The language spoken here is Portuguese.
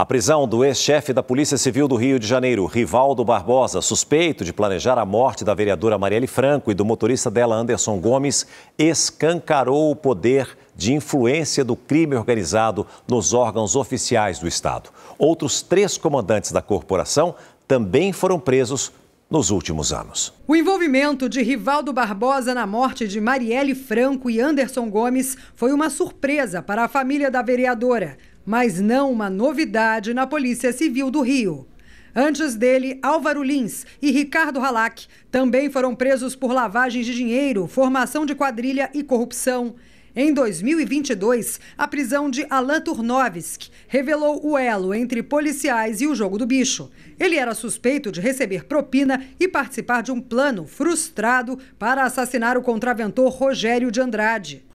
A prisão do ex-chefe da Polícia Civil do Rio de Janeiro, Rivaldo Barbosa, suspeito de planejar a morte da vereadora Marielle Franco e do motorista dela, Anderson Gomes, escancarou o poder de influência do crime organizado nos órgãos oficiais do Estado. Outros três comandantes da corporação também foram presos nos últimos anos. O envolvimento de Rivaldo Barbosa na morte de Marielle Franco e Anderson Gomes foi uma surpresa para a família da vereadora mas não uma novidade na Polícia Civil do Rio. Antes dele, Álvaro Lins e Ricardo Halak também foram presos por lavagem de dinheiro, formação de quadrilha e corrupção. Em 2022, a prisão de Alan Turnovsk revelou o elo entre policiais e o jogo do bicho. Ele era suspeito de receber propina e participar de um plano frustrado para assassinar o contraventor Rogério de Andrade.